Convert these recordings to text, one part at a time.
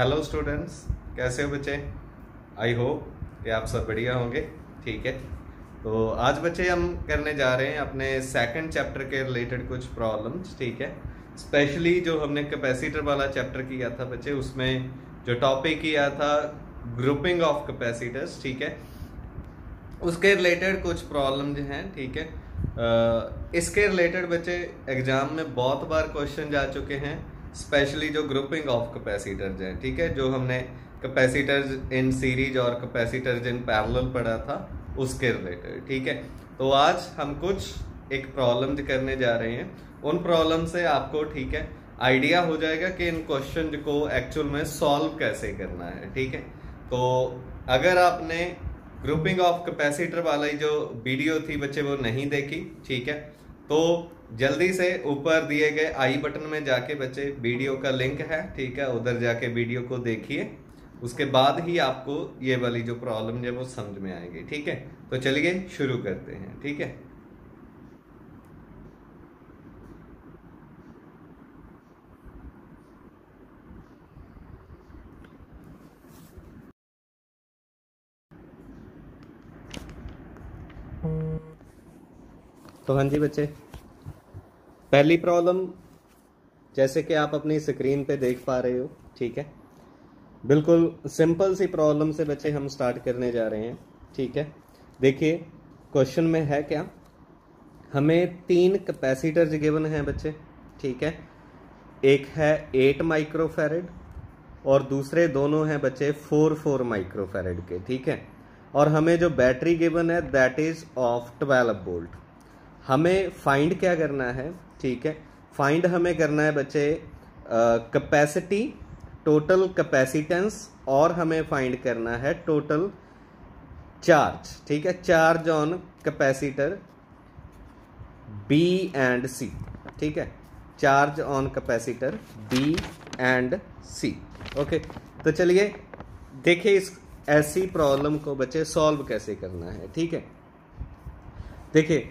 hello students कैसे हो बच्चे आई होप कि आप सब बढ़िया होंगे ठीक है तो आज बच्चे हम करने जा रहे हैं अपने सेकंड चैप्टर के रिलेटेड कुछ प्रॉब्लम्स ठीक है स्पेशली जो हमने कैपेसिटर वाला चैप्टर किया था बच्चे उसमें जो टॉपिक किया था ग्रुपिंग ऑफ कैपेसिटर्स ठीक है उसके रिलेटेड कुछ प्रॉब्लम जो हैं ठीक है इसके रिलेटेड बच्चे एग्जाम में बहुत बार क्वेश्चन जा चुके हैं स्पेशली जो ग्रुपिंग ऑफ कैपेसिटर्स हैं ठीक है जो हमने कैपेसिटर्स इन सीरीज और कैपेसिटर्स इन पैरेलल पढ़ा था उसके रिलेटेड ठीक है तो आज हम कुछ एक प्रॉब्लम करने जा रहे हैं उन प्रॉब्लम से आपको ठीक है आइडिया हो जाएगा कि इन क्वेश्चन को एक्चुअल में सॉल्व कैसे करना है ठीक है तो अगर आपने ग्रुपिंग ऑफ कैपेसिटर वाली जो वीडियो थी बच्चे वो नहीं देखी ठीक है तो जल्दी से ऊपर दिए गए आई बटन में जाके बच्चे वीडियो का लिंक है ठीक है उधर जाके वीडियो को देखिए उसके बाद ही आपको ये वाली जो प्रॉब्लम है वो समझ में आएगी ठीक है तो चलिए शुरू करते हैं ठीक है तो हाँ जी बच्चे पहली प्रॉब्लम जैसे कि आप अपनी स्क्रीन पे देख पा रहे हो ठीक है बिल्कुल सिंपल सी प्रॉब्लम से बच्चे हम स्टार्ट करने जा रहे हैं ठीक है देखिए क्वेश्चन में है क्या हमें तीन कैपेसिटर्स गिवन हैं बच्चे ठीक है एक है एट माइक्रोफेरेड और दूसरे दोनों हैं बच्चे फोर फोर माइक्रोफेरेड के ठीक है और हमें जो बैटरी गिवन है that is of twelve volt हमें फाइंड क्या करना है ठीक है फाइंड हमें करना है बच्चे कैपेसिटी टोटल कैपेसिटेंस और हमें फाइंड करना है टोटल चार्ज ठीक है charge on capacitor B and C ठीक है charge on capacitor B and C okay तो चलिए देखिए इस ऐसी प्रॉब्लम को बच्चे सॉल्व कैसे करना है ठीक है देखिए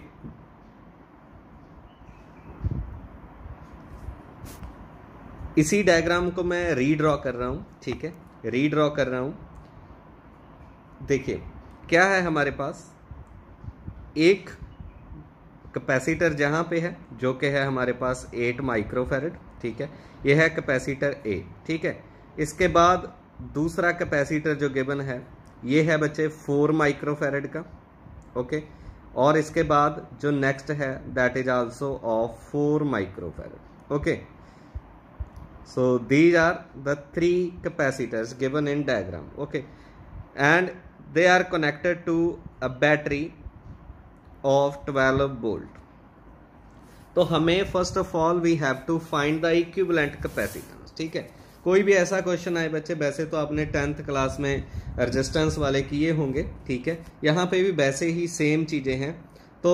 इसी डायग्राम को मैं रीड्रॉ कर रहा हूँ ठीक है रीड्रॉ कर रहा हूं देखिए क्या है हमारे पास एक कैपेसिटर जहां पे है जो कि है हमारे पास एट माइक्रोफेरेड ठीक है यह है कैपेसिटर ए ठीक है इसके बाद दूसरा कैपेसिटर जो गिवन है ये है बच्चे फोर माइक्रोफेरेड का ओके और इसके बाद जो नेक्स्ट है that is also of four microfarad okay so these are the three capacitors given in diagram okay and they are connected to a battery of 12 volt तो हमें first of all we have to find the equivalent capacitance ठीक है कोई भी ऐसा question आए बच्चे वैसे तो आपने टेंथ क्लास में रजिस्टेंस वाले किए होंगे ठीक है यहाँ पे भी वैसे ही सेम चीज़ें हैं तो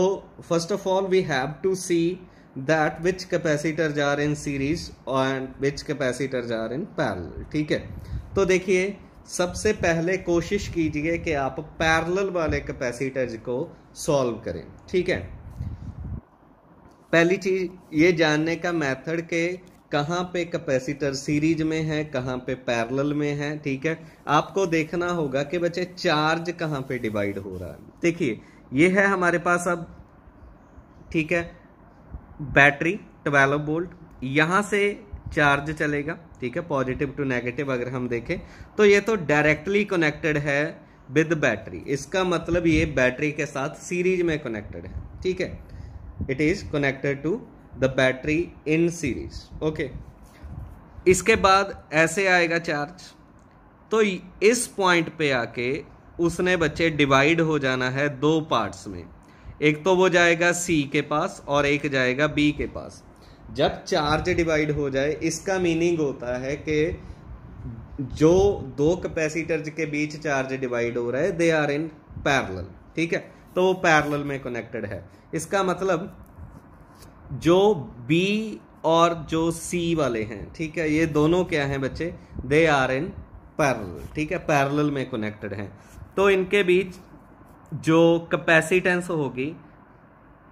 first of all we have to see that which capacitors are in series and which capacitors are in parallel ठीक है तो देखिए सबसे पहले कोशिश कीजिए कि आप पैरल वाले कैपेसिटर को सॉल्व करें ठीक है पहली चीज ये जानने का मेथड के कहाँ पे कैपेसिटर सीरीज में है कहाँ पे पैरल में है ठीक है आपको देखना होगा कि बच्चे चार्ज कहाँ पे डिवाइड हो रहा है देखिए ये है हमारे पास अब ठीक है बैटरी 12 वोल्ट यहाँ से चार्ज चलेगा ठीक है पॉजिटिव टू नेगेटिव अगर हम देखें तो ये तो डायरेक्टली कनेक्टेड है विद बैटरी इसका मतलब ये बैटरी के साथ सीरीज में कनेक्टेड है ठीक है it is connected to the battery in series okay इसके बाद ऐसे आएगा चार्ज तो इस पॉइंट पे आके उसने बच्चे डिवाइड हो जाना है दो पार्ट्स में एक तो वो जाएगा सी के पास और एक जाएगा बी के पास जब चार्ज डिवाइड हो जाए इसका मीनिंग होता है कि जो दो कैपेसिटर्स के बीच चार्ज डिवाइड हो रहा है दे आर इन पैरल ठीक है तो वो पैरल में कनेक्टेड है इसका मतलब जो बी और जो सी वाले हैं ठीक है ये दोनों क्या हैं बच्चे दे आर इन पैरल ठीक है पैरल में कनेक्टेड हैं तो इनके बीच जो कैपेसिटेंस होगी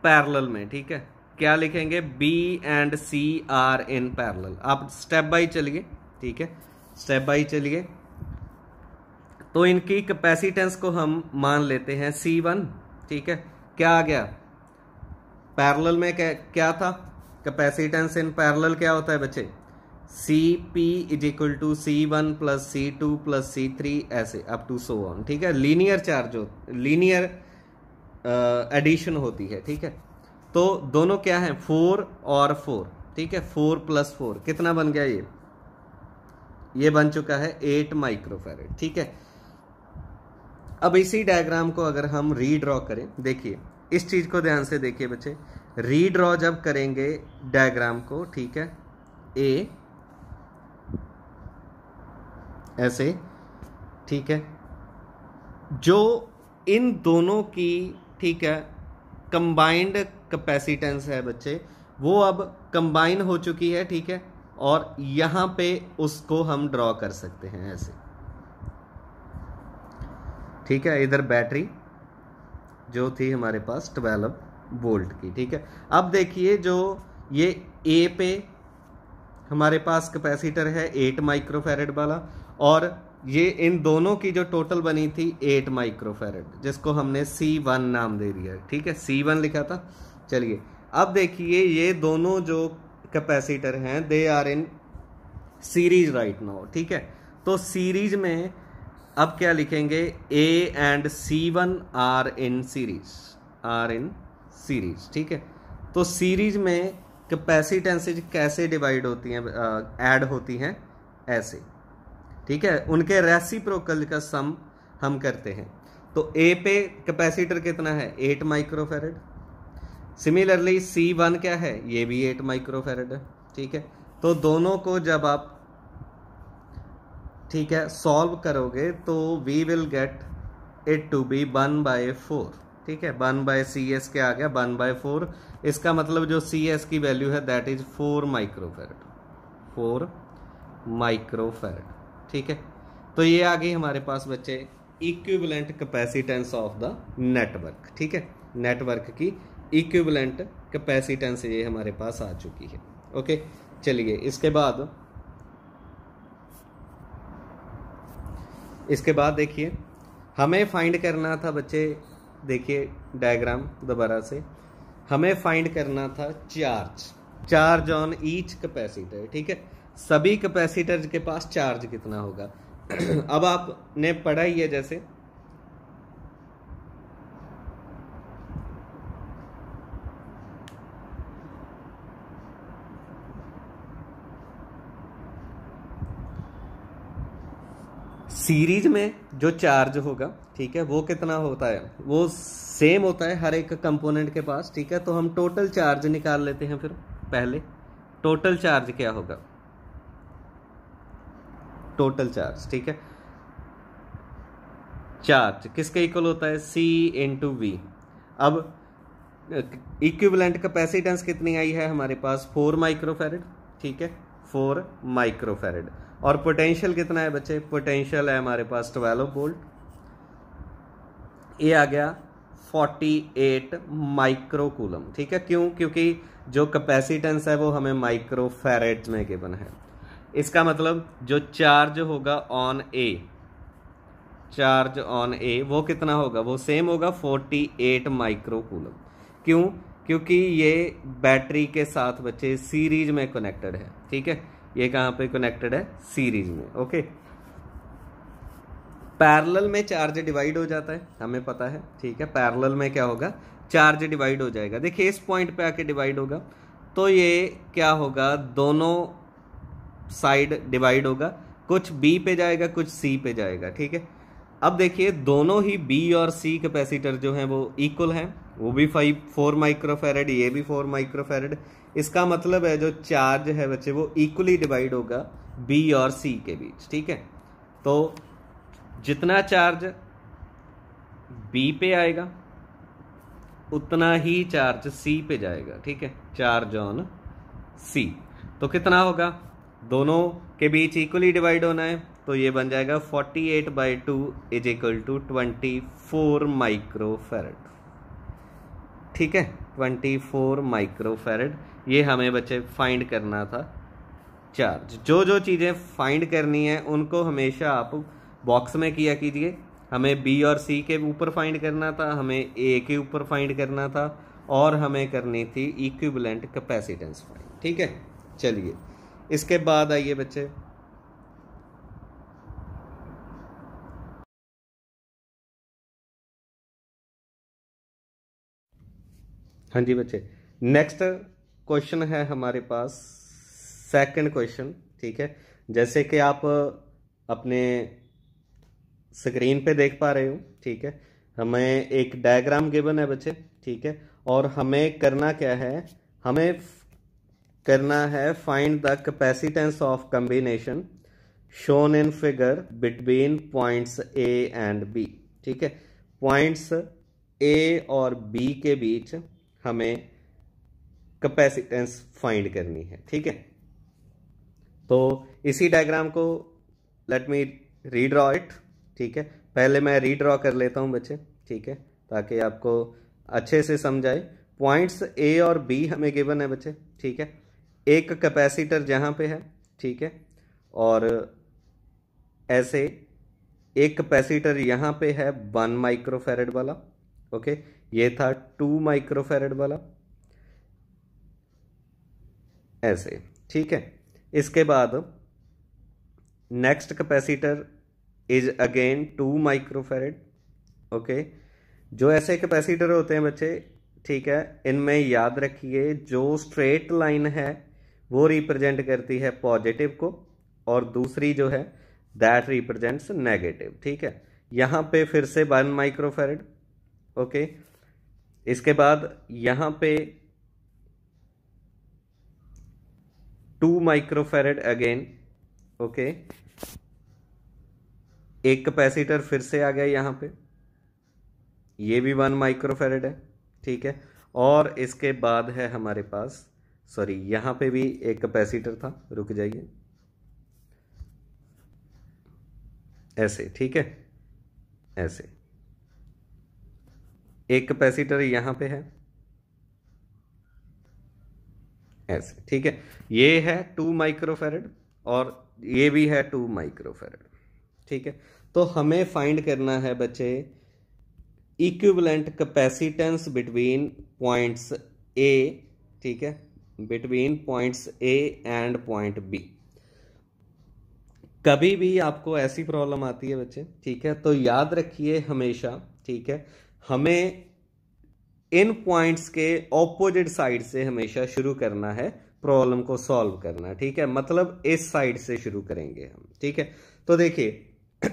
पैरेलल में ठीक है क्या लिखेंगे B and C are in parallel आप स्टेप बाई चलिए ठीक है स्टेप बाई चलिए तो इनकी कैपेसिटेंस को हम मान लेते हैं सी वन ठीक है क्या आ गया पैरेलल में क्या, क्या था कैपेसिटेंस इन पैरेलल क्या होता है बच्चे C P is equal to C one plus C two plus C three ऐसे अप टू सो ऑन ठीक है लीनियर चार्ज हो लीनियर एडिशन uh, होती है ठीक है तो दोनों क्या है फोर और फोर ठीक है फोर प्लस फोर कितना बन गया ये ये बन चुका है एट माइक्रोफेरेट ठीक है अब इसी डायग्राम को अगर हम रीड्रॉ करें देखिए इस चीज को ध्यान से देखिए बच्चे रीड्रॉ जब करेंगे डायग्राम को ठीक है ए ऐसे ठीक है जो इन दोनों की ठीक है कंबाइंड कैपेसिटेंस है बच्चे वो अब कंबाइन हो चुकी है ठीक है और यहां पे उसको हम ड्रॉ कर सकते हैं ऐसे ठीक है इधर बैटरी जो थी हमारे पास ट्वेल्व वोल्ट की ठीक है अब देखिए जो ये ए पे हमारे पास कैपेसिटर है एट माइक्रोफेरेड वाला और ये इन दोनों की जो टोटल बनी थी एट माइक्रोफेरेट जिसको हमने सी वन नाम दे दिया ठीक है सी वन लिखा था चलिए अब देखिए ये दोनों जो कैपेसिटर हैं they are in series right now ठीक है तो सीरीज में अब क्या लिखेंगे A and C one are in series are in series ठीक है तो सीरीज में कैपेसिटेंसेज कैसे डिवाइड होती हैं ऐड होती हैं ऐसे ठीक है उनके रेसिप्रोकल का सम हम करते हैं तो ए पे कैपेसिटर कितना है eight microfarad similarly C one क्या है ये भी एट माइक्रोफेरेड है ठीक है तो दोनों को जब आप ठीक है सॉल्व करोगे तो we will get it to be one by four ठीक है वन बाय सी एस के आ गया वन बाय फोर इसका मतलब जो सी एस की वैल्यू है that is four microfarad four microfarad ठीक है तो ये आ गई हमारे पास बच्चे equivalent capacitance of the network ठीक है नेटवर्क की इक्विबलेंट कैपेसिटेंस ये हमारे पास आ चुकी है ओके चलिए इसके बाद इसके बाद देखिए हमें फाइंड करना था बच्चे देखिए डायग्राम दोबारा से हमें फाइंड करना था charge charge on each capacitor ठीक है सभी कैपेसिटर के पास चार्ज कितना होगा अब आपने पढ़ा ही है जैसे सीरीज में जो चार्ज होगा ठीक है वो कितना होता है वो सेम होता है हर एक कंपोनेंट के पास ठीक है तो हम टोटल चार्ज निकाल लेते हैं फिर पहले टोटल चार्ज क्या होगा टोटल चार्ज ठीक है चार्ज किसके इक्वल होता है सी इन टू वी अब इक्विवेलेंट कैपेसिटेंस कितनी आई है हमारे पास फोर माइक्रोफेरेड ठीक है फोर माइक्रोफेरेड और पोटेंशियल कितना है बच्चे पोटेंशियल है हमारे पास ट्वेल्व वोल्ट ये आ गया 48 माइक्रो कूलम ठीक है क्यों क्योंकि जो कैपेसिटेंस है वो हमें माइक्रो में गिवन है इसका मतलब जो चार्ज होगा on A charge on A वो कितना होगा वो सेम होगा 48 माइक्रो कूलम क्यों क्योंकि ये बैटरी के साथ बच्चे सीरीज में कनेक्टेड है ठीक है ये कहाँ पे कनेक्टेड है सीरीज में ओके पैरेलल में चार्ज डिवाइड हो जाता है हमें पता है ठीक है पैरेलल में क्या होगा चार्ज डिवाइड हो जाएगा देखिए इस पॉइंट पे आके डिवाइड होगा तो ये क्या होगा दोनों साइड डिवाइड होगा कुछ बी पे जाएगा कुछ सी पे जाएगा ठीक है अब देखिए दोनों ही बी और सी कैपेसिटर जो हैं वो इक्वल हैं वो भी फाइव फोर माइक्रोफेरेड ये भी फोर माइक्रोफेरेड इसका मतलब है जो चार्ज है बच्चे वो इक्वली डिवाइड होगा बी और सी के बीच ठीक है तो जितना चार्ज बी पे आएगा उतना ही चार्ज सी पे जाएगा ठीक है चार्ज ऑन सी तो कितना होगा दोनों के बीच इक्वली डिवाइड होना है तो ये बन जाएगा 48 eight by two is equal to twenty four microfarad ठीक है 24 फोर माइक्रो फेरड ये हमें बच्चे फाइंड करना था चार्ज जो जो चीज़ें फाइंड करनी है उनको हमेशा आप बॉक्स में किया कीजिए हमें बी और सी के ऊपर फाइंड करना था हमें ए के ऊपर फाइंड करना था और हमें करनी थी इक्विबलेंट कैपेसिटेंस फाइंड ठीक है चलिए इसके बाद आइए बच्चे हाँ जी बच्चे नेक्स्ट क्वेश्चन है हमारे पास सेकंड क्वेश्चन ठीक है जैसे कि आप अपने स्क्रीन पे देख पा रहे हो ठीक है हमें एक डायग्राम गिवन है बच्चे ठीक है और हमें करना क्या है हमें करना है find the capacitance of combination shown in figure between points A and B ठीक है पॉइंट्स ए और बी के बीच हमें कैपेसिटेंस फाइंड करनी है ठीक है तो इसी डायग्राम को लेट मी रीड्रॉ इट ठीक है पहले मैं रीड्रॉ कर लेता हूं बच्चे ठीक है ताकि आपको अच्छे से समझ आए पॉइंट्स ए और बी हमें गिवन है बच्चे ठीक है एक कैपेसिटर जहाँ पे है ठीक है और ऐसे एक कैपेसिटर यहाँ पे है वन माइक्रोफेरेड वाला ओके ये था टू माइक्रोफेरेड वाला ऐसे ठीक है इसके बाद next capacitor is again two microfarad okay जो ऐसे कैपेसिटर होते हैं बच्चे ठीक है इनमें याद रखिए जो स्ट्रेट लाइन है वो रिप्रेजेंट करती है पॉजिटिव को और दूसरी जो है दैट रिप्रेजेंट्स नेगेटिव ठीक है यहाँ पे फिर से वन माइक्रोफेरेड ओके इसके बाद यहाँ पे टू माइक्रोफेरेड अगेन ओके एक कैपेसिटर फिर से आ गया यहाँ पे ये भी वन माइक्रोफेरेड है ठीक है और इसके बाद है हमारे पास सॉरी यहाँ पे भी एक कैपेसिटर था रुक जाइए ऐसे ठीक है ऐसे एक कैपेसिटर यहाँ पे है ऐसे ठीक है ये है टू माइक्रोफेरेड और ये भी है टू माइक्रोफेरेड ठीक है तो हमें फाइंड करना है बच्चे equivalent capacitance between points A ठीक है between points A and point B कभी भी आपको ऐसी प्रॉब्लम आती है बच्चे ठीक है तो याद रखिए हमेशा ठीक है हमें इन पॉइंट्स के ऑपोजिट साइड से हमेशा शुरू करना है प्रॉब्लम को सॉल्व करना ठीक है मतलब इस साइड से शुरू करेंगे हम ठीक है तो देखिए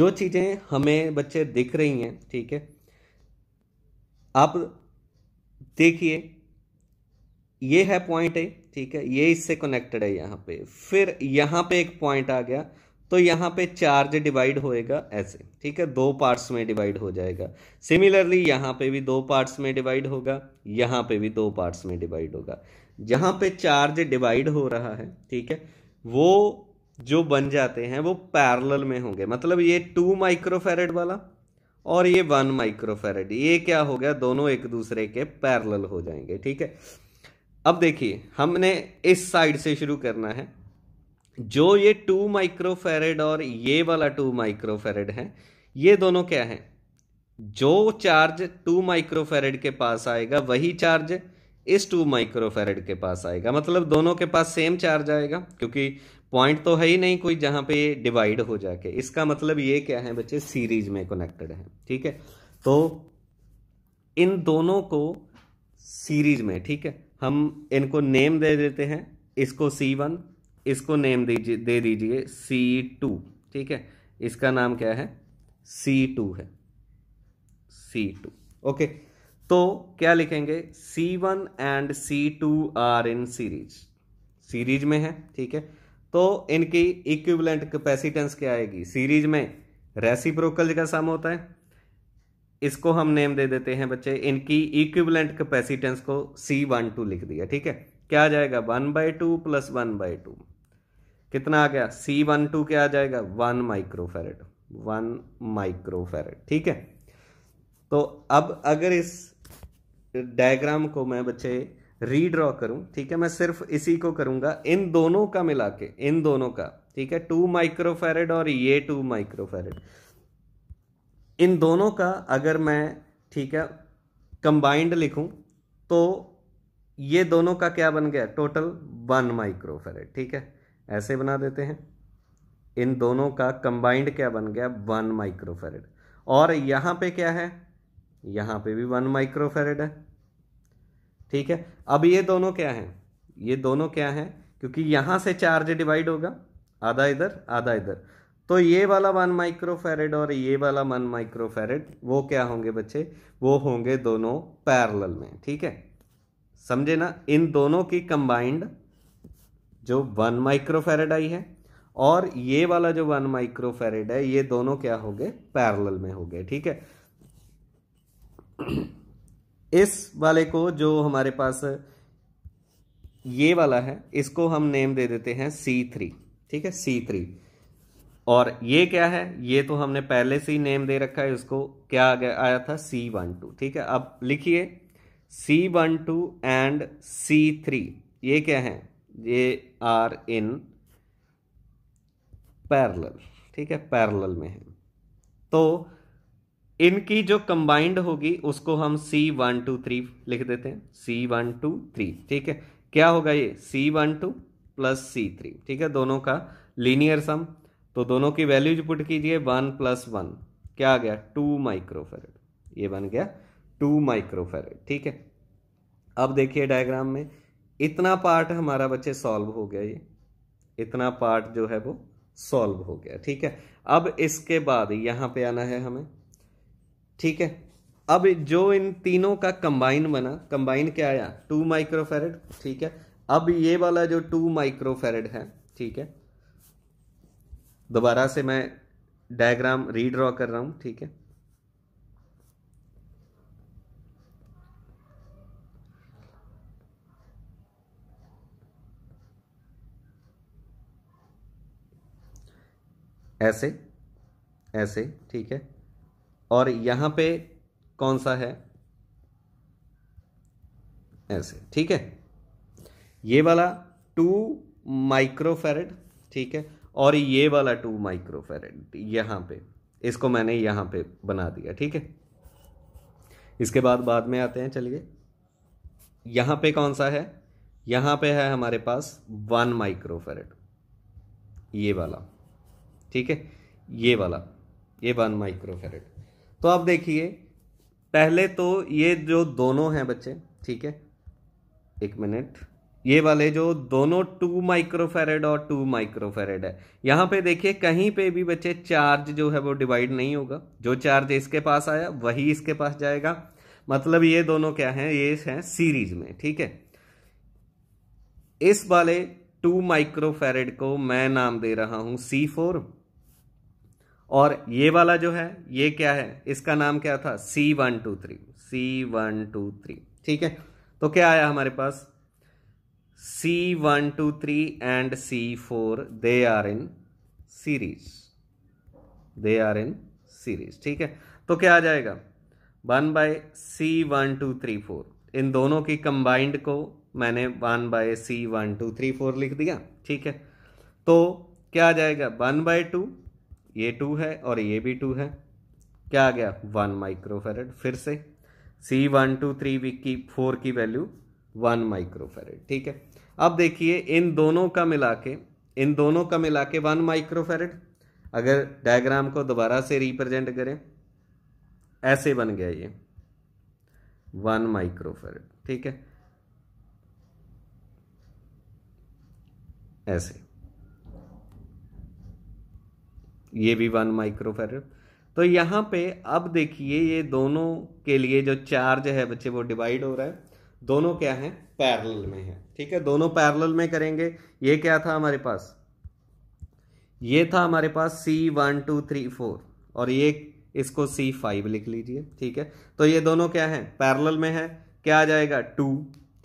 जो चीजें हमें बच्चे दिख रही हैं ठीक है आप देखिए ये है पॉइंट ए ठीक है ये इससे कनेक्टेड है यहाँ पे फिर यहाँ पे एक पॉइंट आ गया तो यहाँ पे चार्ज डिवाइड होएगा ऐसे ठीक है दो पार्ट्स में डिवाइड हो जाएगा सिमिलरली यहाँ पे भी दो पार्ट्स में डिवाइड होगा यहाँ पे भी दो पार्ट्स में डिवाइड होगा जहाँ पे चार्ज डिवाइड हो रहा है ठीक है वो जो बन जाते हैं वो पैरल में होंगे मतलब ये टू माइक्रोफेरेड वाला और ये वन माइक्रोफेरेड ये क्या हो गया दोनों एक दूसरे के पैरल हो जाएंगे ठीक है अब देखिए हमने इस साइड से शुरू करना है जो ये टू माइक्रोफेरेड और ये वाला टू माइक्रोफेरेड है ये दोनों क्या है जो चार्ज टू माइक्रोफेरेड के पास आएगा वही चार्ज इस टू माइक्रोफेरेड के पास आएगा मतलब दोनों के पास सेम चार्ज आएगा क्योंकि पॉइंट तो है ही नहीं कोई जहां पे डिवाइड हो जाके इसका मतलब ये क्या है बच्चे सीरीज में कनेक्टेड है ठीक है तो इन दोनों को सीरीज में ठीक है हम इनको नेम दे देते हैं इसको सी वन इसको नेम दीजिए दे दीजिए सी टू ठीक है इसका नाम क्या है सी टू है सी टू ओके तो क्या लिखेंगे C one and C two are in series series में है ठीक है तो इनकी इक्विवेलेंट कैपेसिटेंस क्या आएगी सीरीज में रेसिप्रोकल का सम होता है इसको हम नेम दे देते हैं बच्चे इनकी इक्विवेलेंट कैपेसिटेंस को सी वन टू लिख दिया ठीक है क्या आ जाएगा one by two plus one by two कितना आ गया सी वन टू क्या आ जाएगा वन माइक्रोफेरेड वन माइक्रोफेरेट ठीक है तो अब अगर इस डायग्राम को मैं बच्चे रीड्रॉ करूं ठीक है मैं सिर्फ इसी को करूंगा इन दोनों का मिला के इन दोनों का ठीक है टू माइक्रोफेरेड और ये टू माइक्रोफेरेड इन दोनों का अगर मैं ठीक है कंबाइंड लिखूं तो ये दोनों का क्या बन गया टोटल वन माइक्रोफेरेड ठीक है ऐसे बना देते हैं इन दोनों का कंबाइंड क्या बन गया वन माइक्रोफेरेट और यहां पे क्या है यहां पे भी वन माइक्रोफेरेट है ठीक है अब ये दोनों क्या हैं ये दोनों क्या हैं क्योंकि यहां से चार्ज डिवाइड होगा आधा इधर आधा इधर तो ये वाला वन माइक्रोफेरेड और ये वाला वन माइक्रोफेरेड वो क्या होंगे बच्चे वो होंगे दोनों पैरेलल में ठीक है समझे ना इन दोनों की कंबाइंड जो वन माइक्रोफेरेड आई है और ये वाला जो वन माइक्रोफेरेड है ये दोनों क्या हो गए पैरल में हो गए ठीक है इस वाले को जो हमारे पास ये वाला है इसको हम नेम दे देते हैं सी थ्री ठीक है सी थ्री और ये क्या है ये तो हमने पहले से ही नेम दे रखा है इसको क्या आ गया आया था सी वन टू ठीक है अब लिखिए C one two and C three ये क्या है ये आर इन पैरल ठीक है पैरल में है तो इनकी जो कंबाइंड होगी उसको हम सी वन टू थ्री लिख देते हैं सी वन टू थ्री ठीक है क्या होगा ये C one two plus C three ठीक है दोनों का लीनियर सम तो दोनों की वैल्यूज पुट कीजिए वन प्लस वन क्या आ गया टू माइक्रोफेरेड ये बन गया टू माइक्रोफेरेड ठीक है अब देखिए डायग्राम में इतना पार्ट हमारा बच्चे सॉल्व हो गया ये इतना पार्ट जो है वो सॉल्व हो गया ठीक है अब इसके बाद यहां पे आना है हमें ठीक है अब जो इन तीनों का कंबाइन बना कंबाइन क्या आया टू माइक्रोफेरेड ठीक है अब ये वाला जो टू माइक्रोफेरेड है ठीक है दोबारा से मैं डायग्राम रीड्रॉ कर रहा हूं ठीक है ऐसे ऐसे ठीक है और यहां पे कौन सा है ऐसे ठीक है ये वाला टू माइक्रोफेरेड ठीक है और ये वाला टू माइक्रोफेरेड यहाँ पे इसको मैंने यहाँ पे बना दिया ठीक है इसके बाद बाद में आते हैं चलिए यहाँ पे कौन सा है यहाँ पे है हमारे पास वन माइक्रोफेरेट ये वाला ठीक है ये वाला ये वन माइक्रोफेरेट तो आप देखिए पहले तो ये जो दोनों हैं बच्चे ठीक है एक मिनट ये वाले जो दोनों टू माइक्रोफेरेड और टू माइक्रोफेरेड है यहाँ पे देखिए कहीं पे भी बच्चे चार्ज जो है वो डिवाइड नहीं होगा जो चार्ज इसके पास आया वही इसके पास जाएगा मतलब ये दोनों क्या हैं ये हैं सीरीज में ठीक है इस वाले टू माइक्रोफेरेड को मैं नाम दे रहा हूं सी फोर और ये वाला जो है ये क्या है इसका नाम क्या था C one two three C one two three ठीक है तो क्या आया हमारे पास C1, 2, 3 and C4 they are in series they are in series ठीक है तो क्या आ जाएगा one by C one two three four इन दोनों की कंबाइंड को मैंने one by C one two three four लिख दिया ठीक है तो क्या आ जाएगा वन बाय टू ये टू है और ये भी टू है क्या आ गया वन माइक्रोफेरेड फिर से C one two three V की फोर की वैल्यू वन माइक्रोफेरेड ठीक है अब देखिए इन दोनों का मिला के इन दोनों का मिला के वन माइक्रोफेरेड अगर डायग्राम को दोबारा से रिप्रेजेंट करें ऐसे बन गया ये वन माइक्रोफेरेड ठीक है ऐसे ये भी वन माइक्रोफेरेड तो यहां पे अब देखिए ये दोनों के लिए जो चार्ज है बच्चे वो डिवाइड हो रहा है दोनों क्या हैं पैरेलल में है ठीक है दोनों पैरेलल में करेंगे ये क्या था हमारे पास ये था हमारे पास C one two three four और ये इसको सी फाइव लिख लीजिए ठीक है तो ये दोनों क्या है पैरेलल में है क्या आ जाएगा टू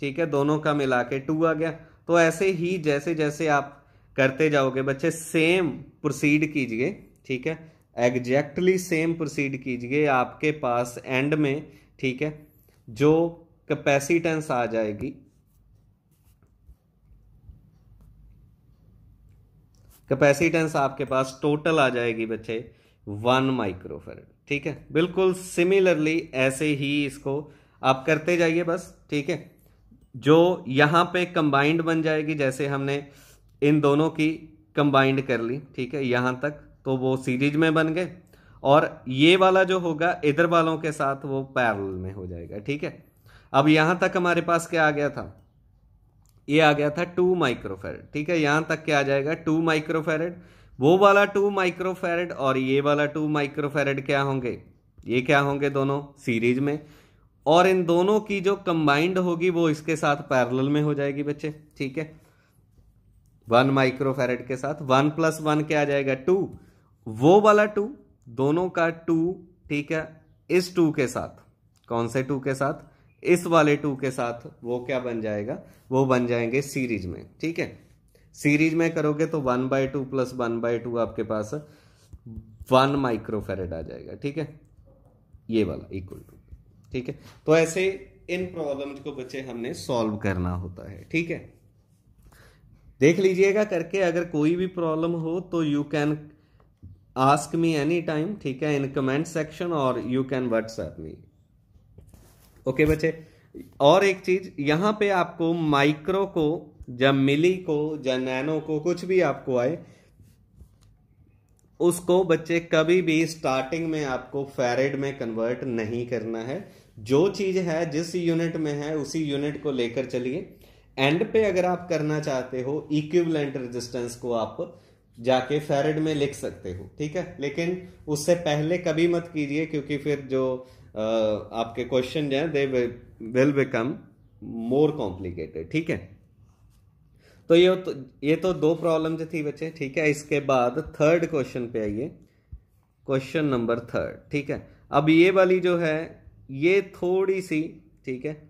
ठीक है दोनों का मिला के टू आ गया तो ऐसे ही जैसे जैसे आप करते जाओगे बच्चे सेम प्रोसीड कीजिए ठीक है एग्जैक्टली सेम प्रोसीड कीजिए आपके पास एंड में ठीक है जो कैपेसिटेंस आ जाएगी कैपेसिटेंस आपके पास टोटल आ जाएगी बच्चे वन माइक्रोफेरेड ठीक है बिल्कुल सिमिलरली ऐसे ही इसको आप करते जाइए बस ठीक है जो यहां पे कंबाइंड बन जाएगी जैसे हमने इन दोनों की कंबाइंड कर ली ठीक है यहां तक तो वो सीरीज में बन गए और ये वाला जो होगा इधर वालों के साथ वो पैरल में हो जाएगा ठीक है अब यहां तक हमारे पास क्या आ गया था ये आ गया था टू माइक्रोफेरेड ठीक है यहां तक क्या आ जाएगा टू माइक्रोफेरेड वो वाला टू माइक्रोफेरेड और ये वाला टू माइक्रोफेरेड क्या होंगे ये क्या होंगे दोनों सीरीज में और इन दोनों की जो कंबाइंड होगी वो इसके साथ पैरेलल में हो जाएगी बच्चे ठीक है वन माइक्रोफेरेड के साथ वन प्लस वन क्या आ जाएगा टू वो वाला टू दोनों का टू ठीक है इस टू के साथ कौन से टू के साथ इस वाले टू के साथ वो क्या बन जाएगा वो बन जाएंगे सीरीज में ठीक है सीरीज में करोगे तो one by two plus one by two आपके पास वन माइक्रोफेरेड आ जाएगा ठीक है ये वाला इक्वल टू ठीक है तो ऐसे इन प्रॉब्लम्स को बच्चे हमने सॉल्व करना होता है ठीक है देख लीजिएगा करके अगर कोई भी प्रॉब्लम हो तो you can ask me any time ठीक है इन कमेंट सेक्शन और you can WhatsApp me okay बच्चे और एक चीज यहां पे आपको माइक्रो को या मिली को या नैनो को कुछ भी आपको आए उसको बच्चे कभी भी स्टार्टिंग में आपको फेरेड में कन्वर्ट नहीं करना है जो चीज है जिस यूनिट में है उसी यूनिट को लेकर चलिए एंड पे अगर आप करना चाहते हो इक्विवेलेंट रेजिस्टेंस को आप जाके फेरेड में लिख सकते हो ठीक है लेकिन उससे पहले कभी मत कीजिए क्योंकि फिर जो आपके क्वेश्चन जो है they will become more complicated ठीक है तो ये तो ये तो दो प्रॉब्लम थी बच्चे ठीक है इसके बाद थर्ड क्वेश्चन पे आइए क्वेश्चन नंबर थर्ड ठीक है अब ये वाली जो है ये थोड़ी सी ठीक है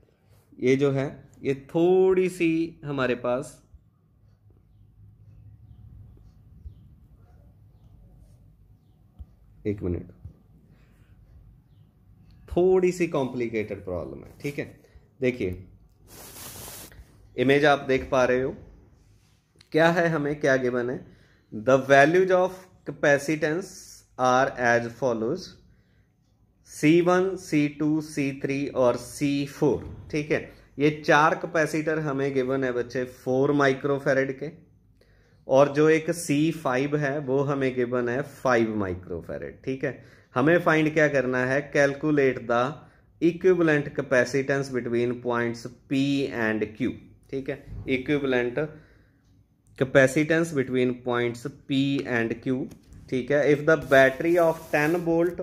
ये जो है ये थोड़ी सी हमारे पास एक मिनट थोड़ी सी कॉम्प्लिकेटेड प्रॉब्लम है ठीक है देखिए इमेज आप देख पा रहे हो क्या है हमें क्या गिवन है the values of capacitance are as follows C one C two C three और सी फोर ठीक है ये चार कैपेसिटर हमें गिवन है बच्चे फोर माइक्रोफेरेड के और जो एक सी फाइव है वो हमें गिवन है फाइव माइक्रोफेरेड ठीक है हमें फाइंड क्या करना है calculate the equivalent capacitance between points P and Q ठीक है equivalent capacitance between points P and Q ठीक है if the battery of ten volt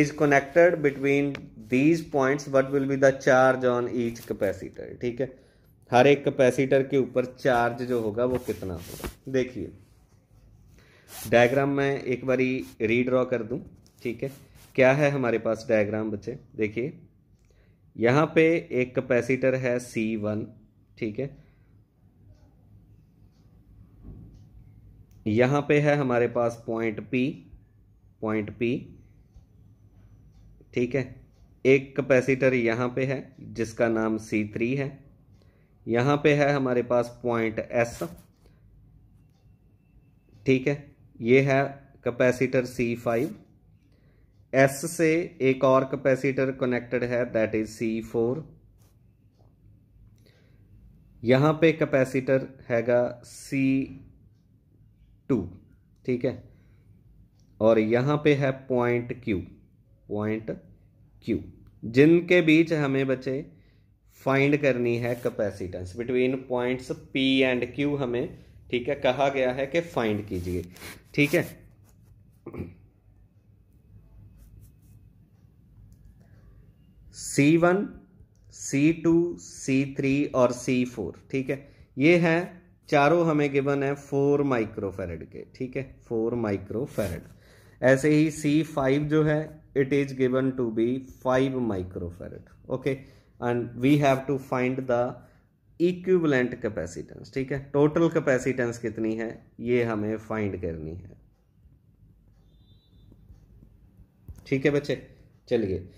is connected between these points what will be the charge on each capacitor ठीक है हर एक capacitor के ऊपर charge जो होगा वो कितना होगा देखिए डायग्राम मैं एक बारी रीड्रॉ कर दूं ठीक है क्या है हमारे पास डायग्राम बच्चे देखिए यहाँ पे एक कैपेसिटर है सी वन ठीक है यहाँ पे है हमारे पास पॉइंट पी पॉइंट पी ठीक है एक कैपेसिटर यहाँ पे है जिसका नाम सी थ्री है यहाँ पे है हमारे पास पॉइंट एस ठीक है ये है कैपेसिटर सी फाइव एस से एक और कैपेसिटर कनेक्टेड है दैट इज सी फोर यहां पे कैपेसिटर हैगा सी टू ठीक है और यहां पे है पॉइंट क्यू पॉइंट क्यू जिनके बीच हमें बचे फाइंड करनी है capacitance between points P and Q हमें ठीक है कहा गया है कि फाइंड कीजिए ठीक है C one C two C three और सी फोर ठीक है ये है चारों हमें गिवन है फोर माइक्रोफेरेड के ठीक है फोर माइक्रोफेरेड ऐसे ही सी फाइव जो है it is given to be five microfarad okay and we have to find the equivalent capacitance ठीक है टोटल कैपेसिटेंस कितनी है ये हमें फाइंड करनी है ठीक है बच्चे चलिए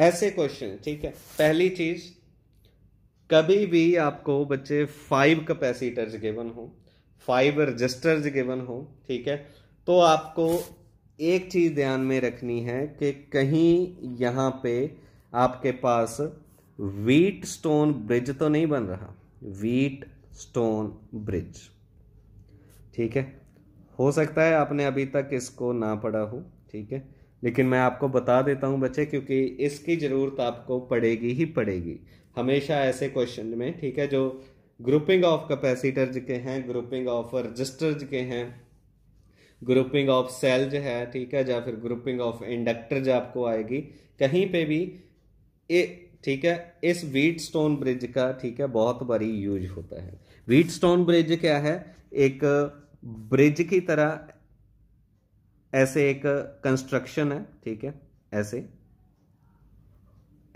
ऐसे क्वेश्चन ठीक है पहली चीज कभी भी आपको बच्चे फाइव कैपेसिटर्स गिवन हो फाइव रजिस्टर्स गिवन हो ठीक है तो आपको एक चीज ध्यान में रखनी है कि कहीं यहां पे आपके पास वीट स्टोन ब्रिज तो नहीं बन रहा वीट स्टोन ब्रिज ठीक है हो सकता है आपने अभी तक इसको ना पढ़ा हो ठीक है लेकिन मैं आपको बता देता हूं बच्चे क्योंकि इसकी ज़रूरत आपको पड़ेगी ही पड़ेगी हमेशा ऐसे क्वेश्चन में ठीक है जो ग्रुपिंग ऑफ कैपेसिटर के हैं ग्रुपिंग ऑफ रजिस्टर के हैं ग्रुपिंग ऑफ सेल्स है ठीक है या फिर ग्रुपिंग ऑफ जो आपको आएगी कहीं पे भी ठीक है इस व्हीट स्टोन ब्रिज का ठीक है बहुत बारी यूज होता है व्हीट स्टोन ब्रिज क्या है एक ब्रिज की तरह ऐसे एक कंस्ट्रक्शन है ठीक है ऐसे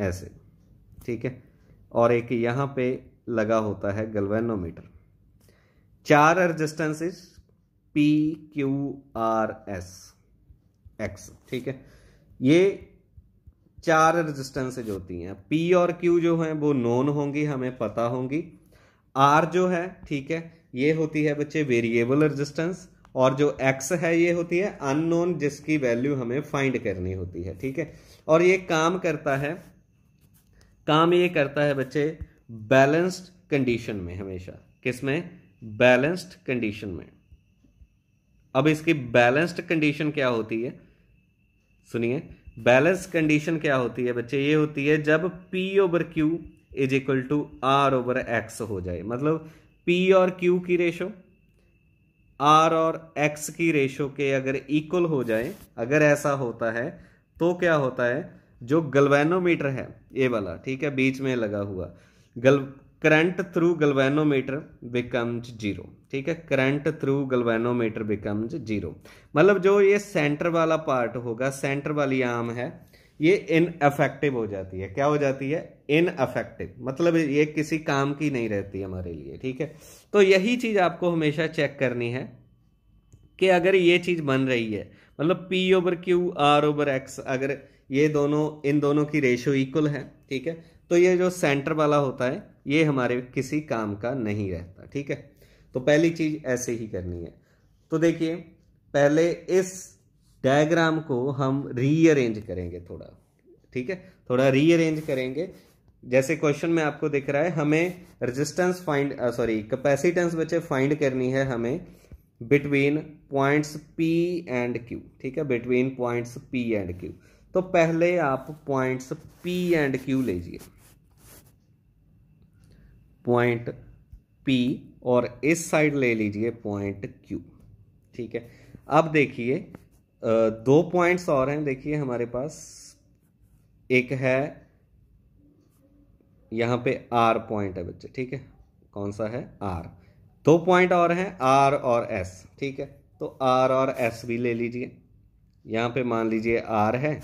ऐसे ठीक है और एक यहां पे लगा होता है गलवेनोमीटर चार resistances P Q R S X ठीक है ये चार रेजिस्टेंसेज होती हैं पी और क्यू जो हैं वो नॉन होंगी हमें पता होंगी आर जो है ठीक है ये होती है बच्चे वेरिएबल रेजिस्टेंस और जो एक्स है ये होती है अननोन जिसकी वैल्यू हमें फाइंड करनी होती है ठीक है और ये काम करता है काम ये करता है बच्चे बैलेंस्ड कंडीशन में हमेशा किस में बैलेंस्ड कंडीशन में अब इसकी बैलेंस्ड कंडीशन क्या होती है सुनिए बैलेंस कंडीशन क्या होती है बच्चे ये होती है जब P over Q is equal to R over X हो जाए मतलब पी और क्यू की रेशो आर और एक्स की रेशो के अगर इक्वल हो जाए अगर ऐसा होता है तो क्या होता है जो गलवेनोमीटर है ये वाला ठीक है बीच में लगा हुआ गल current through galvanometer becomes zero ठीक है current through galvanometer becomes zero मतलब जो ये सेंटर वाला पार्ट होगा सेंटर वाली आम है ये इनअफेक्टिव हो जाती है क्या हो जाती है इनअफेक्टिव मतलब ये किसी काम की नहीं रहती हमारे लिए ठीक है तो यही चीज़ आपको हमेशा चेक करनी है कि अगर ये चीज़ बन रही है मतलब P over Q R over X अगर ये दोनों इन दोनों की रेशियो इक्वल है ठीक है तो ये जो सेंटर वाला होता है ये हमारे किसी काम का नहीं रहता ठीक है तो पहली चीज ऐसे ही करनी है तो देखिए पहले इस डायग्राम को हम रीअरेंज करेंगे थोड़ा ठीक है थोड़ा रीअरेंज करेंगे जैसे क्वेश्चन में आपको दिख रहा है हमें रेजिस्टेंस फाइंड सॉरी कैपेसिटेंस बच्चे फाइंड करनी है हमें between points P and Q ठीक है between points P and Q तो पहले आप पॉइंट्स पी एंड क्यू लीजिए पॉइंट पी और इस साइड ले लीजिए पॉइंट क्यू ठीक है अब देखिए दो पॉइंट्स और हैं देखिए हमारे पास एक है यहाँ पे आर पॉइंट है बच्चे ठीक है कौन सा है आर दो पॉइंट और हैं आर और एस ठीक है तो आर और एस भी ले लीजिए यहाँ पे मान लीजिए आर है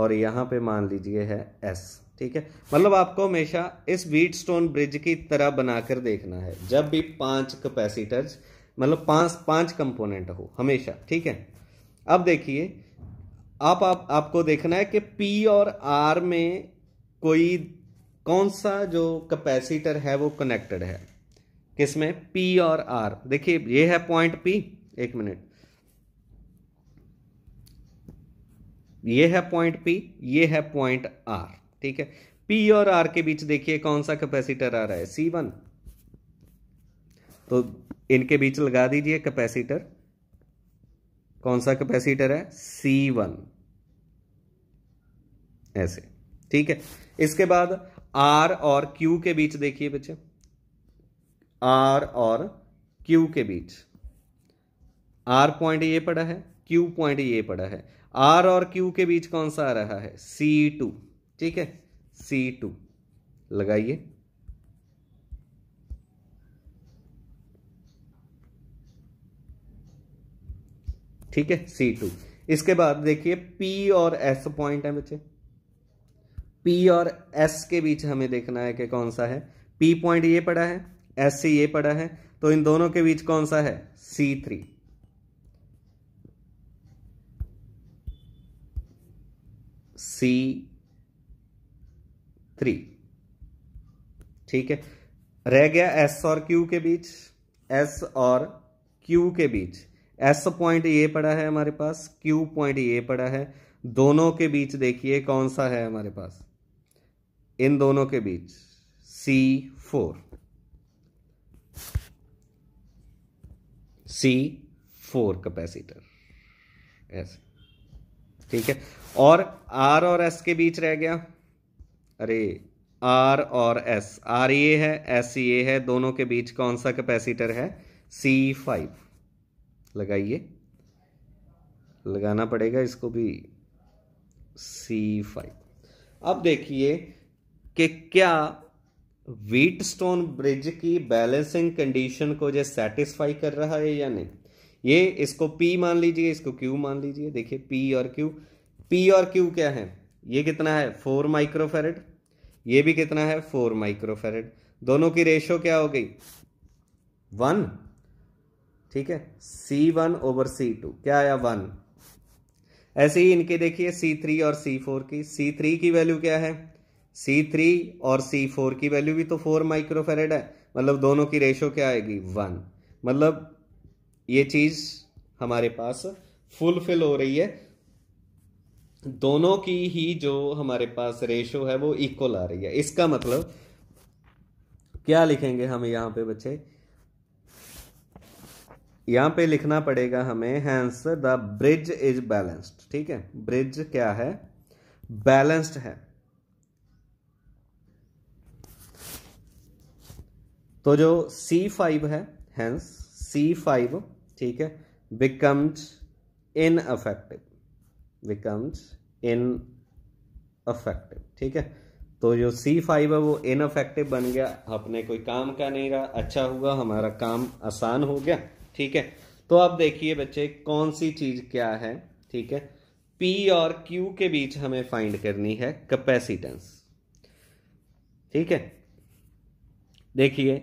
और यहाँ पे मान लीजिए है एस ठीक है मतलब आपको हमेशा इस बीट स्टोन ब्रिज की तरह बनाकर देखना है जब भी पांच कैपेसिटर्स मतलब पांच पांच कंपोनेंट हो हमेशा ठीक है अब देखिए आप, आप आपको देखना है कि पी और आर में कोई कौन सा जो कैपेसिटर है वो कनेक्टेड है किसमें पी और आर देखिए ये है पॉइंट पी एक मिनट ये है पॉइंट पी ये है पॉइंट आर ठीक है पी और आर के बीच देखिए कौन सा कैपेसिटर आ रहा है सी वन तो इनके बीच लगा दीजिए कैपेसिटर कौन सा कैपेसिटर है सी वन ऐसे ठीक है इसके बाद आर और क्यू के बीच देखिए बच्चे आर और क्यू के बीच आर पॉइंट ये पड़ा है क्यू पॉइंट ये पड़ा है आर और क्यू के बीच कौन सा आ रहा है सी टू ठीक है सी टू लगाइए ठीक है सी टू इसके बाद देखिए पी और एस पॉइंट है बच्चे पी और एस के बीच हमें देखना है कि कौन सा है पी पॉइंट ये पड़ा है एस से ये पड़ा है तो इन दोनों के बीच कौन सा है सी थ्री सी थ्री ठीक है रह गया एस और क्यू के बीच एस और क्यू के बीच एस पॉइंट ये पड़ा है हमारे पास क्यू पॉइंट ये पड़ा है दोनों के बीच देखिए कौन सा है हमारे पास इन दोनों के बीच C four C four capacitor ऐसे ठीक है और आर और एस के बीच रह गया अरे आर और एस आर ये है एस ये है दोनों के बीच कौन सा कैपेसिटर है सी फाइव लगाइए लगाना पड़ेगा इसको भी सी फाइव अब देखिए कि क्या व्हीट स्टोन ब्रिज की बैलेंसिंग कंडीशन को जो सेटिस्फाई कर रहा है या नहीं ये इसको पी मान लीजिए इसको क्यू मान लीजिए देखिए पी और क्यू पी और क्यू क्या है ये कितना है फोर माइक्रोफेरेड ये भी कितना है फोर माइक्रोफेरेड दोनों की रेशो क्या हो गई वन ठीक है C one over C two क्या आया वन ऐसे ही इनके देखिए सी थ्री और सी फोर की सी थ्री की वैल्यू क्या है सी थ्री और सी फोर की वैल्यू भी तो फोर माइक्रोफेरेड है मतलब दोनों की रेशो क्या आएगी वन मतलब ये चीज़ हमारे पास फुलफिल हो रही है दोनों की ही जो हमारे पास रेशो है वो इक्वल आ रही है इसका मतलब क्या लिखेंगे हम यहां पे बच्चे यहां पे लिखना पड़ेगा हमें hence the bridge is balanced ठीक है ब्रिज क्या है बैलेंस्ड है तो जो C5 है हैंस C5 ठीक है becomes ineffective becomes ineffective ठीक है तो जो सी फाइव है वो इन अफेक्टिव बन गया अपने कोई काम का नहीं रहा अच्छा हुआ हमारा काम आसान हो गया ठीक है तो आप देखिए बच्चे कौन सी चीज क्या है ठीक है पी और क्यू के बीच हमें फाइंड करनी है कैपेसिटेंस ठीक है देखिए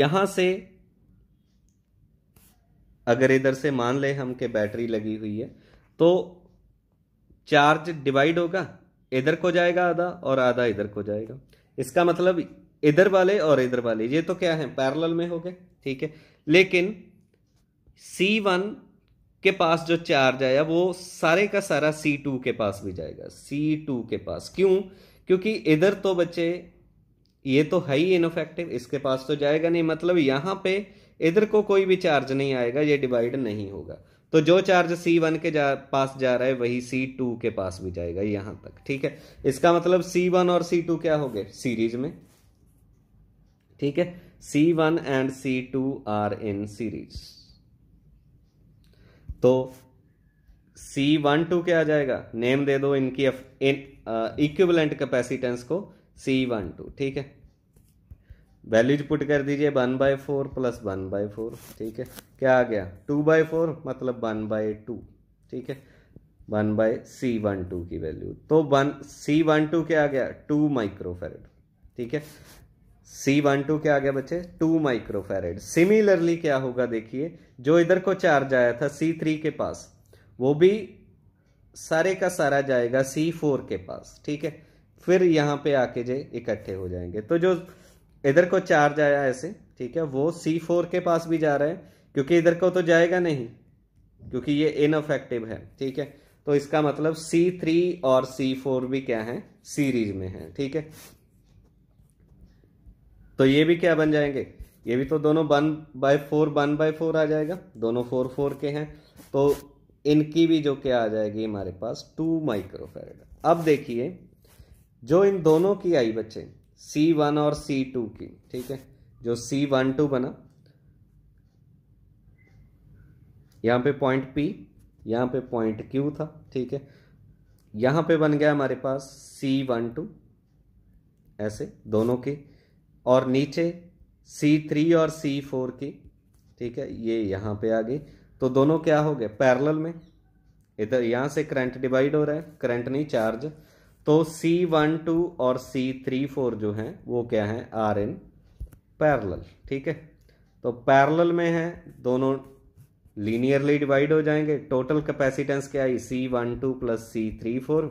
यहां से अगर इधर से मान ले हम के बैटरी लगी हुई है तो चार्ज डिवाइड होगा इधर को जाएगा आधा और आधा इधर को जाएगा इसका मतलब इधर वाले और इधर वाले ये तो क्या है पैरेलल में हो गए ठीक है लेकिन सी वन के पास जो चार्ज आया वो सारे का सारा सी टू के पास भी जाएगा सी टू के पास क्यों क्योंकि इधर तो बच्चे ये तो है ही इनफेक्टिव इसके पास तो जाएगा नहीं मतलब यहां पे इधर को कोई भी चार्ज नहीं आएगा ये डिवाइड नहीं होगा तो जो चार्ज सी वन के जा, पास जा रहा है वही सी टू के पास भी जाएगा यहां तक ठीक है इसका मतलब सी वन और सी टू क्या हो गए सीरीज में ठीक है C one and C two are in series तो सी वन टू क्या आ जाएगा नेम दे दो इनकी इन इक्विवेलेंट uh, कैपेसिटेंस को सी वन टू ठीक है वैल्यूज पुट कर दीजिए one by four plus one by four ठीक है क्या आ गया टू बाय फोर मतलब वन बाय टू ठीक है one by C one two की वैल्यू तो वन सी वन टू क्या आ गया टू माइक्रोफेरेड ठीक है सी वन टू क्या आ गया बच्चे टू माइक्रोफेरेड सिमिलरली क्या होगा देखिए जो इधर को चार्ज आया था सी थ्री के पास वो भी सारे का सारा जाएगा सी फोर के पास ठीक है फिर यहाँ पे आके जे इकट्ठे हो जाएंगे तो जो इधर को चार्ज आया ऐसे ठीक है वो सी फोर के पास भी जा रहा है क्योंकि इधर को तो जाएगा नहीं क्योंकि ये इनफेक्टिव है ठीक है तो इसका मतलब C3 और C4 भी क्या है सीरीज में है ठीक है तो ये भी क्या बन जाएंगे ये भी तो दोनों one by four one by four आ जाएगा दोनों फोर फोर के हैं तो इनकी भी जो क्या आ जाएगी हमारे पास टू माइक्रोफेरेड अब देखिए जो इन दोनों की आई बच्चे सी वन और सी टू की ठीक है जो सी वन टू बना यहां पे पॉइंट पी यहां पे पॉइंट क्यू था ठीक है यहां पे बन गया हमारे पास सी वन टू ऐसे दोनों की और नीचे सी थ्री और सी फोर की ठीक है ये यहां पे आ गई तो दोनों क्या हो गए पैरल में इधर यहां से करंट डिवाइड हो रहा है करंट नहीं चार्ज तो सी वन टू और सी थ्री फोर जो हैं वो क्या हैं आर इन पैरल ठीक है तो पैरल में है दोनों लीनियरली डिवाइड हो जाएंगे टोटल कैपेसिटेंस क्या आई C one two plus C three four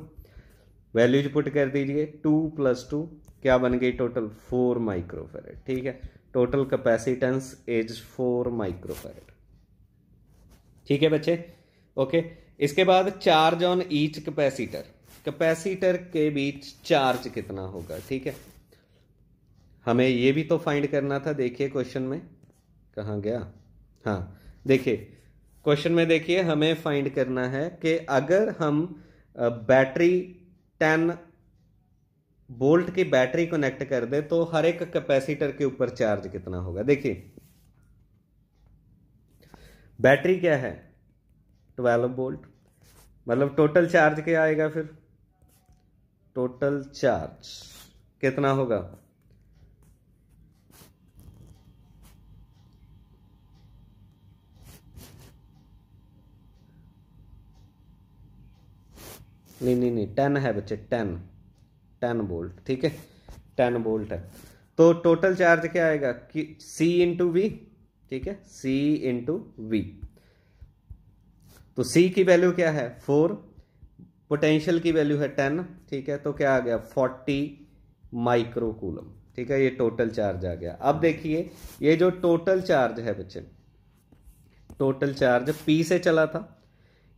values put कर दीजिए टू प्लस टू क्या बन गई टोटल फोर माइक्रोफेरेट ठीक है total capacitance is four microfarad ठीक है बच्चे ओके इसके बाद charge on each capacitor capacitor के बीच चार्ज कितना होगा ठीक है हमें ये भी तो फाइंड करना था देखिए क्वेश्चन में कहा गया हाँ देखिए क्वेश्चन में देखिए हमें फाइंड करना है कि अगर हम बैटरी टेन बोल्ट की बैटरी कनेक्ट कर दे तो हर एक कैपेसिटर के ऊपर चार्ज कितना होगा देखिए बैटरी क्या है ट्वेल्व बोल्ट मतलब टोटल चार्ज क्या आएगा फिर टोटल चार्ज कितना होगा नहीं नहीं नहीं टेन है बच्चे टेन टेन बोल्ट ठीक है टेन बोल्ट है तो टोटल चार्ज क्या आएगा कि सी इंटू वी ठीक है सी इंटू वी तो सी की वैल्यू क्या है फोर पोटेंशियल की वैल्यू है टेन ठीक है तो क्या आ गया फोर्टी माइक्रोकूलम ठीक है ये टोटल चार्ज आ गया अब देखिए ये जो टोटल चार्ज है बच्चे टोटल चार्ज पी से चला था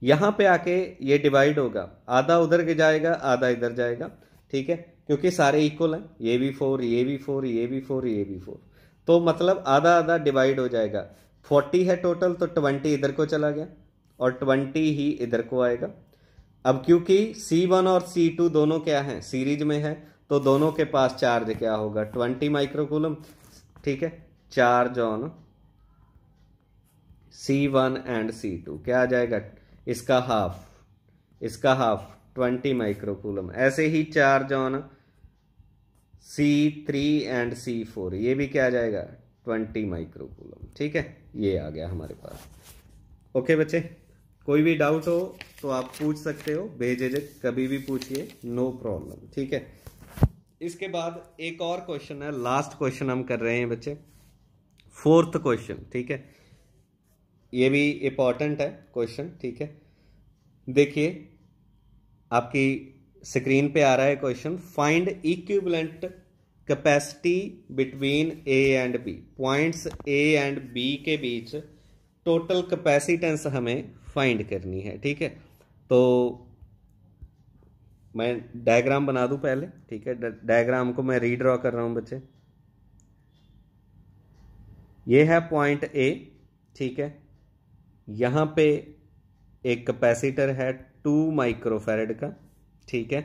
यहाँ पे आके ये डिवाइड होगा आधा उधर के जाएगा आधा इधर जाएगा ठीक है क्योंकि सारे इक्वल हैं ये भी फोर ये भी फोर ये भी फोर ये भी फोर तो मतलब आधा आधा डिवाइड हो जाएगा फोर्टी है टोटल तो ट्वेंटी इधर को चला गया और ट्वेंटी ही इधर को आएगा अब क्योंकि C1 और C2 दोनों क्या हैं सीरीज में है तो दोनों के पास चार्ज क्या होगा 20 माइक्रोकूलम ठीक है charge on C1 and C2 क्या आ जाएगा इसका हाफ इसका हाफ 20 माइक्रोकूलम ऐसे ही charge on C3 and C4 ये भी क्या आ जाएगा 20 माइक्रोकूलम ठीक है ये आ गया हमारे पास ओके बच्चे कोई भी डाउट हो तो आप पूछ सकते हो बेझिझक कभी भी पूछिए नो प्रॉब्लम ठीक है इसके बाद एक और क्वेश्चन है लास्ट क्वेश्चन हम कर रहे हैं बच्चे फोर्थ क्वेश्चन ठीक है ये भी इंपॉर्टेंट है क्वेश्चन ठीक है देखिए आपकी स्क्रीन पे आ रहा है question find equivalent capacity between A and B points A and B के बीच टोटल कैपेसिटेंस हमें फाइंड करनी है ठीक है तो मैं डायग्राम बना दूं पहले ठीक है डायग्राम को मैं रीड्रॉ कर रहा हूं बच्चे ये है पॉइंट ए ठीक है यहां पे एक कैपेसिटर है टू माइक्रोफेरेड का ठीक है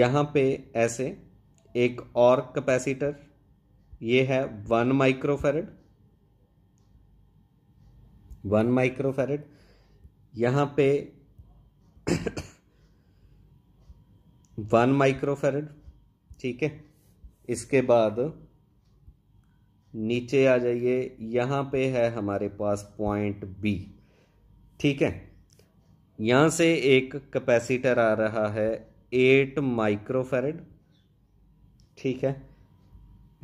यहां पे ऐसे एक और कैपेसिटर ये है वन माइक्रोफेरेड वन माइक्रोफेरेड यहाँ पे वन माइक्रोफेरेड ठीक है इसके बाद नीचे आ जाइए यहाँ पे है हमारे पास पॉइंट बी ठीक है यहाँ से एक कैपेसिटर आ रहा है एट माइक्रोफेरेड ठीक है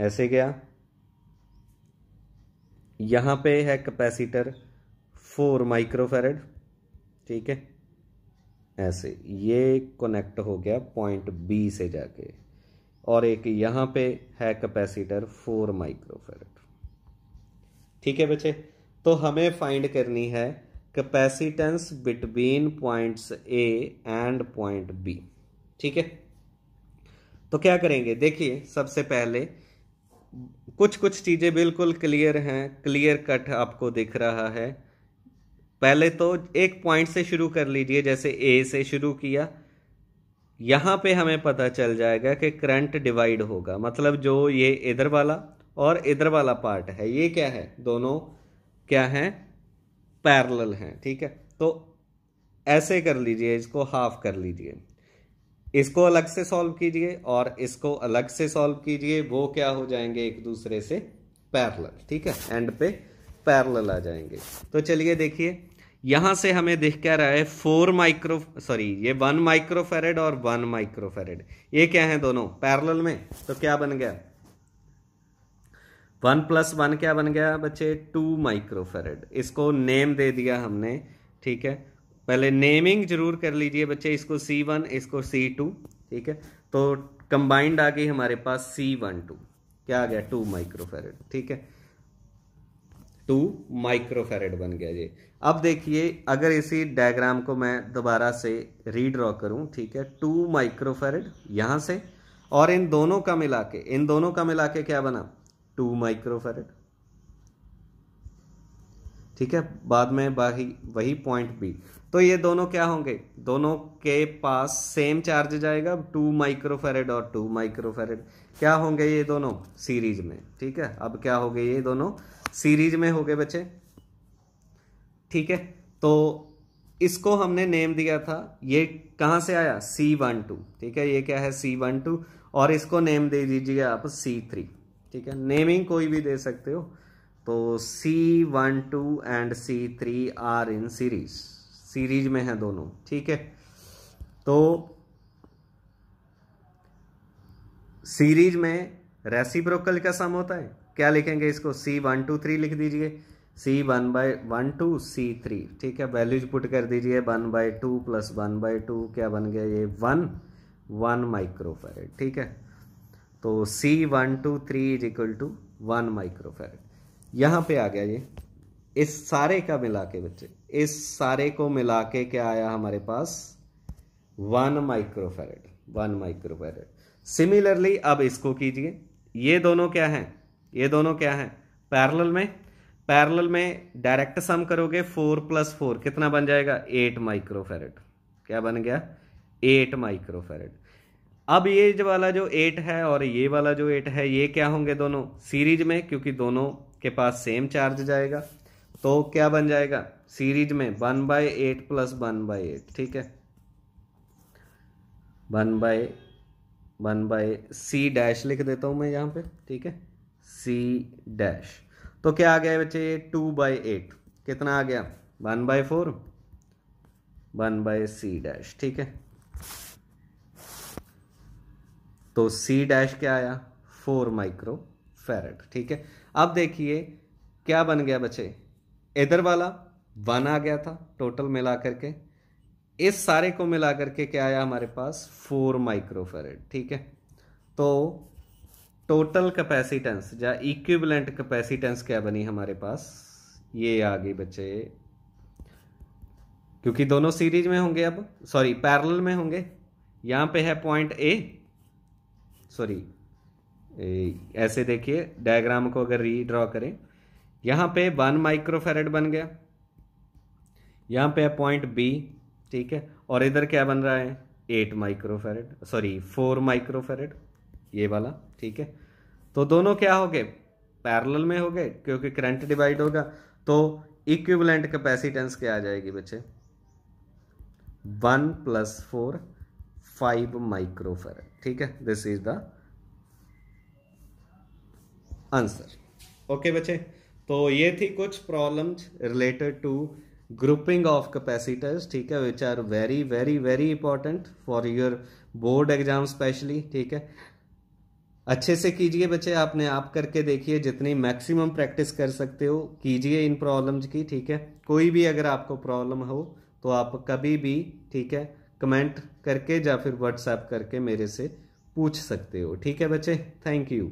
ऐसे गया यहाँ पे है कैपेसिटर फोर माइक्रोफेरेड ठीक है ऐसे ये कनेक्ट हो गया पॉइंट बी से जाके और एक यहाँ पे है कैपेसिटर फोर माइक्रोफेरेड ठीक है बच्चे तो हमें फाइंड करनी है capacitance between points A and point B ठीक है तो क्या करेंगे देखिए सबसे पहले कुछ कुछ चीज़ें बिल्कुल क्लियर हैं क्लियर कट आपको दिख रहा है पहले तो एक पॉइंट से शुरू कर लीजिए जैसे ए से शुरू किया यहां पे हमें पता चल जाएगा कि करंट डिवाइड होगा मतलब जो ये इधर वाला और इधर वाला पार्ट है ये क्या है दोनों क्या है पैरल हैं ठीक है तो ऐसे कर लीजिए इसको हाफ कर लीजिए इसको अलग से सॉल्व कीजिए और इसको अलग से सॉल्व कीजिए वो क्या हो जाएंगे एक दूसरे से पैरल ठीक है एंड पे पैरल आ जाएंगे तो चलिए देखिए यहां से हमें दिख क्या रहा है फोर माइक्रो सॉरी ये वन माइक्रो फेरेड और वन माइक्रो फेरेड ये क्या है दोनों पैरेलल में तो क्या बन गया वन प्लस वन क्या बन गया बच्चे टू माइक्रो फेरेड इसको नेम दे दिया हमने ठीक है पहले नेमिंग जरूर कर लीजिए बच्चे इसको सी वन इसको सी टू ठीक है तो कंबाइंड आ गई हमारे पास सी वन टू क्या आ गया टू माइक्रो फेरेड ठीक है टू माइक्रोफेरेड बन गया ये अब देखिए अगर इसी डायग्राम को मैं दोबारा से रीड्रॉ करूं ठीक है टू माइक्रोफेरेड यहां से और इन दोनों का मिला के इन दोनों का मिला के क्या बना टू माइक्रोफेरेड ठीक है बाद में बाकी वही पॉइंट बी तो ये दोनों क्या होंगे दोनों के पास सेम चार्ज जाएगा टू माइक्रोफेरेड और टू माइक्रोफेरेड क्या होंगे ये दोनों सीरीज में ठीक है अब क्या हो गए ये दोनों सीरीज में हो गए बच्चे ठीक है तो इसको हमने नेम दिया था ये कहां से आया सी वन टू ठीक है ये क्या है सी वन टू और इसको नेम दे दीजिए आप सी थ्री ठीक है नेमिंग कोई भी दे सकते हो तो C one two and C three are in series series में है दोनों ठीक है तो सीरीज में रेसिप्रोकल का सम होता है क्या लिखेंगे इसको सी वन टू थ्री लिख दीजिए C one by one two C three ठीक है वैल्यूज पुट कर दीजिए 1 by two plus one by two क्या बन गया ये 1 वन माइक्रोफेरेड ठीक है तो C one two three is equal to one microfarad यहाँ पर आ गया ये इस सारे का मिला के बच्चे इस सारे को मिला के क्या आया हमारे पास one microfarad one microfarad similarly अब इसको कीजिए ये दोनों क्या हैं ये दोनों क्या है पैरेलल में पैरेलल में डायरेक्ट सम करोगे फोर प्लस फोर कितना बन जाएगा एट माइक्रोफेरेट क्या बन गया एट माइक्रोफेरेट अब ये जो वाला जो एट है और ये वाला जो एट है ये क्या होंगे दोनों सीरीज में क्योंकि दोनों के पास सेम चार्ज जाएगा तो क्या बन जाएगा सीरीज में one by eight plus one by eight ठीक है one by one by C dash लिख देता हूं मैं यहां पे ठीक है सी डैश तो क्या आ गया बच्चे ये टू बाई एट कितना आ गया one by four one by C dash ठीक है तो सी डैश क्या आया फोर माइक्रो फेरेट ठीक है अब देखिए क्या बन गया बच्चे इधर वाला वन आ गया था टोटल मिला करके इस सारे को मिला करके क्या आया हमारे पास फोर माइक्रो फेरेट ठीक है तो टोटल कैपेसिटेंस या इक्विवेलेंट कैपेसिटेंस क्या बनी हमारे पास ये आ गई बच्चे क्योंकि दोनों सीरीज में होंगे अब सॉरी पैरेलल में होंगे यहां पे है पॉइंट ए सॉरी ऐसे देखिए डायग्राम को अगर रीड्रॉ करें यहां पे वन माइक्रोफेरेड बन गया यहां पे है पॉइंट बी ठीक है और इधर क्या बन रहा है eight microfarad sorry four microfarad ये वाला ठीक है तो दोनों क्या हो गए पैरल में हो गए क्योंकि करंट डिवाइड होगा तो इक्विबलेंट कैपेसिटेंस क्या आ जाएगी बच्चे one plus four five microfarad ठीक है this is the answer okay बच्चे तो ये थी कुछ problems related to grouping of capacitors ठीक है which are very very very important for your board exam specially ठीक है अच्छे से कीजिए बच्चे आपने आप करके देखिए जितनी मैक्सिमम प्रैक्टिस कर सकते हो कीजिए इन प्रॉब्लम्स की ठीक है कोई भी अगर आपको प्रॉब्लम हो तो आप कभी भी ठीक है कमेंट करके या फिर व्हाट्सएप करके मेरे से पूछ सकते हो ठीक है बच्चे थैंक यू